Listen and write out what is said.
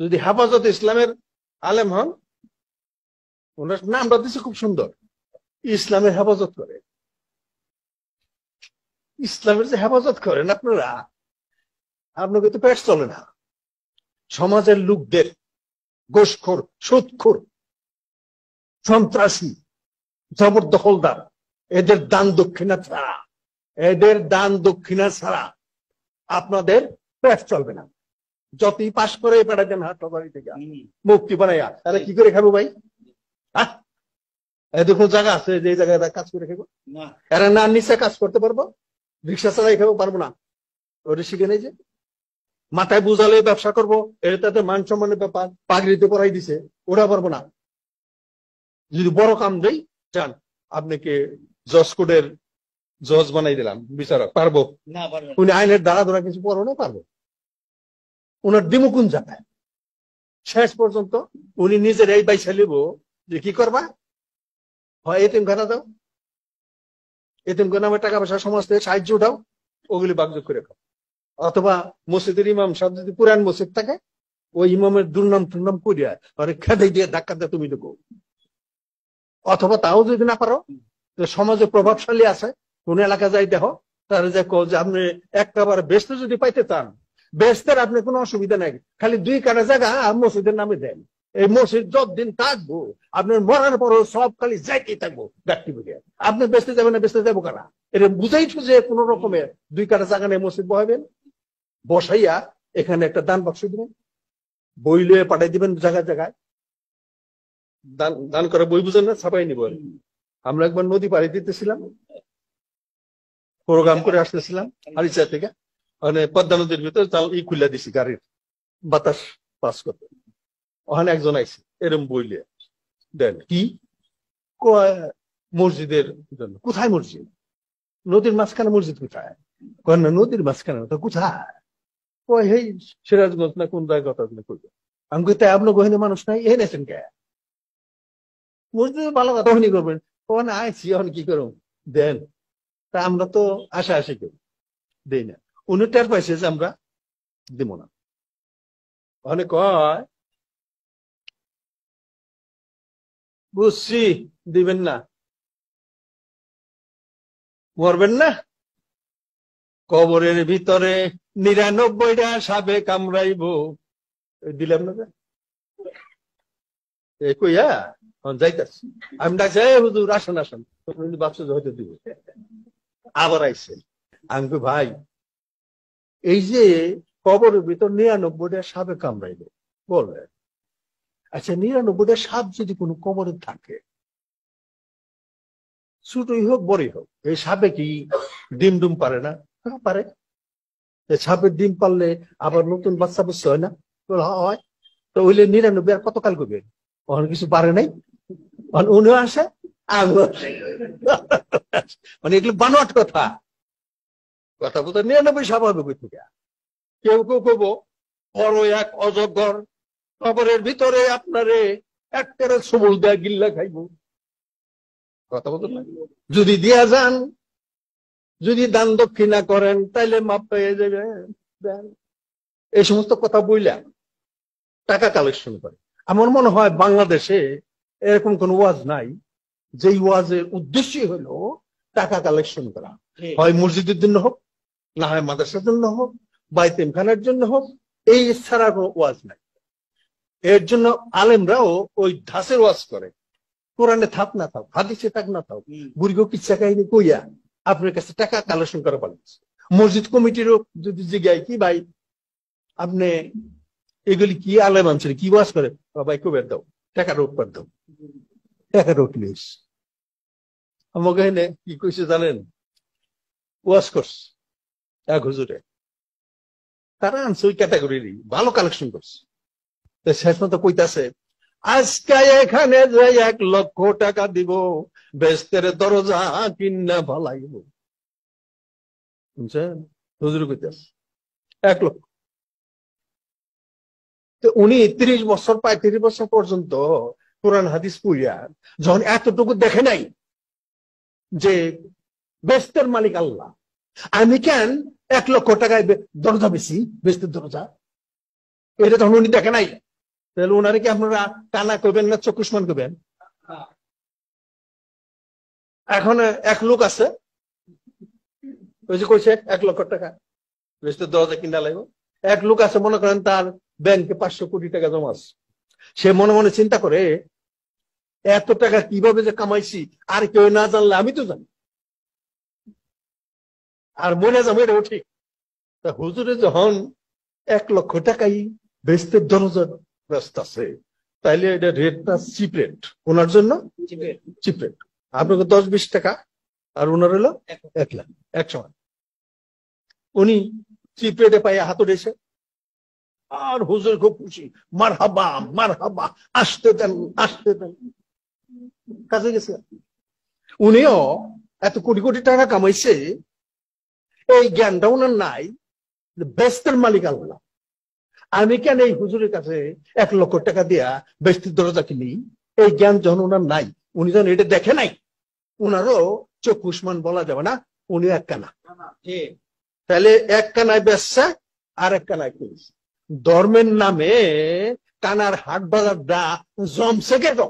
যদি হেফাজত ইসলামের আলেম হন ওনার নামটা দিচ্ছে খুব সুন্দর ইসলামের হেফাজত করে ইসলামের যে হেফাজত করেন আপনারা আপনাকে তো পেট চলে না সমাজের লোকদের গোসখোর সুৎখোর সন্ত্রাসী জবরদখলদার এদের দান দক্ষিণা ছাড়া এদের দান দক্ষিণা ছাড়া আপনাদের পেট চলবে না যতই পাশ করে পেটা দেন হাট বাড়ি থেকে মুক্তি বানাইয়া তাহলে কি করে খাবো ভাই হ্যাঁ এরকম জায়গা আছে যে জায়গায় কাজ করে খাবো এরা না নিচে কাজ করতে পারবো রিক্সা চালাই খাবো পারবো না ওটা শিখে নেই যে মাথায় বুঝালে ব্যবসা করবো এটা তাতে মান সম্মানের ব্যাপার পাগড়িতে পড়াই দিছে ওরা পারবো না যদি বড় কাম দেই যান আপনাকে জজ কোডের জজ বানাই দিলাম বিচারক পারবো উনি আইনের দ্বারা ধরা কিছু পড়ো না পারবো ওনার দিমুকুন যাবে শেষ পর্যন্ত উনি নিজের এই বাই লিব যে কি করবা হয় এতিম খানা দাও এতিম নামে টাকা পয়সা সমাজ থেকে সাহায্য উঠাও ওগুলি বাগযোগ করে খাও অথবা মসজিদের ইমাম সব যদি পুরান মসজিদ থাকে ওই ইমামের দুর্নাম টুর্নাম করিয়া অনেক খেদে দিয়ে ধাক্কা দেয় তুমি দেখো অথবা তাও যদি না পারো সমাজে প্রভাবশালী আছে কোন এলাকা যাই দেখো তারা যে আপনি একেবারে ব্যস্ত যদি পাইতে চান বেস্তের আপনার কোনো অসুবিধা নাই খালি দুই কাটা জায়গা মসজিদের নামে দেন এই মসজিদ যতদিন থাকবো আপনার মরার পর সব খালি যাইতেই থাকবো ব্যক্তি বুঝে আপনি বেসতে যাবেন না বেসতে যাবো কারা এটা বুঝাই যে কোন রকমের দুই কাটা জায়গা নেই মসজিদ বহাবেন বসাইয়া এখানে একটা দান বাক্স দিবেন বই লয়ে পাঠাই দিবেন জায়গায় জায়গায় দান দান করা বই বুঝেন না ছাপাই নিব আমরা একবার নদী পাড়ি দিতেছিলাম প্রোগ্রাম করে আসতেছিলাম হারিচা থেকে মানে পদ্মা নদীর ভিতরে তাও ই খুলিয়া দিছি গাড়ির বাতাস পাস করতে ওখানে একজন আইছে এরম বইলে দেন কি মসজিদের জন্য কোথায় মসজিদ নদীর মাঝখানে মসজিদ কোথায় কয় না নদীর মাঝখানে কোথায় কয় হেই সিরাজগঞ্জ না কোন জায়গা কথা কইবে আমি কই তাই আপনার গহিনী মানুষ নাই এ নেছেন কে মসজিদ ভালো কথা হনি করবেন ওখানে আইছি এখন কি করুন দেন তা আমরা তো আশা আশি করি দেই না উনিটার টের আমরা দিব না মানে কয় বুঝছি দিবেন না মরবেন না কবরের ভিতরে নিরানব্বইটা সাপে কামড়াইব দিলাম না কইয়া হ্যাঁ? হ্যাঁ, যাইতাছি আমি ডাকছি হুজুর আসেন আসেন বাপসে হয়তো দিব আবার আইসে আমি ভাই এই যে কবরের ভিতর নিরানব্বইটা সাপে কামড়াইল বলবে আচ্ছা নিরানব্বইটা সাপ যদি কোনো কবরে থাকে ছোটই হোক বড়ই হোক এই সাপে কি ডিম ডুম পারে না হ্যাঁ, পারে সাপের ডিম পারলে আবার নতুন বাচ্চা বুঝতে হয় না হয় তো ওইলে নিরানব্বই আর কতকাল করবে ওখানে কিছু পারে নাই উনিও আসে আমিও মানে এগুলো বানোয়াট কথা কথা বলতে নিরানব্বই স্বাভাবিক থেকে কেউ কেউ কব বড় এক অজগর কবরের ভিতরে আপনারে এক একটারে সবুল দেয়া গিল্লা খাইব কথা বলতে না যদি দিয়া যান যদি দান দক্ষিণা করেন তাইলে মাপ পেয়ে যাবে এই সমস্ত কথা বললাম টাকা কালেকশন করে আমার মনে হয় বাংলাদেশে এরকম কোন ওয়াজ নাই যেই ওয়াজের উদ্দেশ্যই হলো টাকা কালেকশন করা হয় মসজিদ উদ্দিন হোক না হয় মাদ্রাসার জন্য হোক বা ইতিমখানের জন্য হোক এই ছাড়া কোনো ওয়াজ নাই এর জন্য আলেমরাও ওই ধাসের ওয়াজ করে কোরআনে থাক না থাক হাদিসে থাক না থাক বুড়িগো কিচ্ছা কাহিনী কইয়া আপনার কাছে টাকা কালেকশন করা পারেন মসজিদ কমিটিরও যদি জিজ্ঞায় কি ভাই আপনি এগুলি কি আলেম আনছেন কি ওয়াজ করে কো বের দাও টাকার উৎপাদ দাও টাকার উঠলিস আমাকে কি কইছে জানেন ওয়াজ করছে এক হুজুরে তারা আনছে ওই ক্যাটাগরি ভালো কালেকশন করছে তো শেষ মতো কইতাছে আজকে এখানে যে এক লক্ষ টাকা দিব বেস্তের দরজা কিনা ভালাইব হুজুর কইতাছে এক লক্ষ তো উনি ত্রিশ বছর পঁয়ত্রিশ বছর পর্যন্ত কোরআন হাদিস পুইয়া যখন এতটুকু দেখে নাই যে বেস্তের মালিক আল্লাহ আমি কেন এক লক্ষ টাকায় দরজা বেশি বেচতের দরজা এটা তখন উনি দেখে নাই তাহলে ওনারে কি আপনারা কানা করবেন না চকুষ্মান করবেন এখন এক লোক আছে ওই যে কইছে এক লক্ষ টাকা বেচতে দরজা কিনা লাগবে এক লোক আছে মনে করেন তার ব্যাংকে পাঁচশো কোটি টাকা জমা আছে সে মনে মনে চিন্তা করে এত টাকা কিভাবে যে কামাইছি আর কেউ না জানলে আমি তো জানি আর মনে যাবো এটাও ঠিক তা হুজুরে যখন এক লক্ষ টাকাই বেস্তের দরজার ব্যস্ত আছে তাইলে এটা রেটটা চিপ রেট ওনার জন্য চিপ রেট আপনাকে দশ বিশ টাকা আর ওনার হলো এক লাখ এক সময় উনি চিপ রেটে পায়ে হাত উঠেছে আর হুজুর খুব খুশি মার হাবা মার হাবা আসতে দেন আসতে দেন কাজে গেছে উনিও এত কোটি কোটি টাকা কামাইছে এই জ্ঞানটা ওনার নাই ব্যস্তের মালিক আল্লাহ আমি কেন এই হুজুরের কাছে এক লক্ষ টাকা দিয়া ব্যস্তির দরজা কিনি এই জ্ঞান যখন ওনার নাই উনি যখন এটা দেখে নাই উনারও চোখ উসমান বলা যাবে না উনি এক কানা তাহলে এক কানায় ব্যবসা আর এক কানায় কিনছে ধর্মের নামে কানার হাট বাজারটা জমছে কেন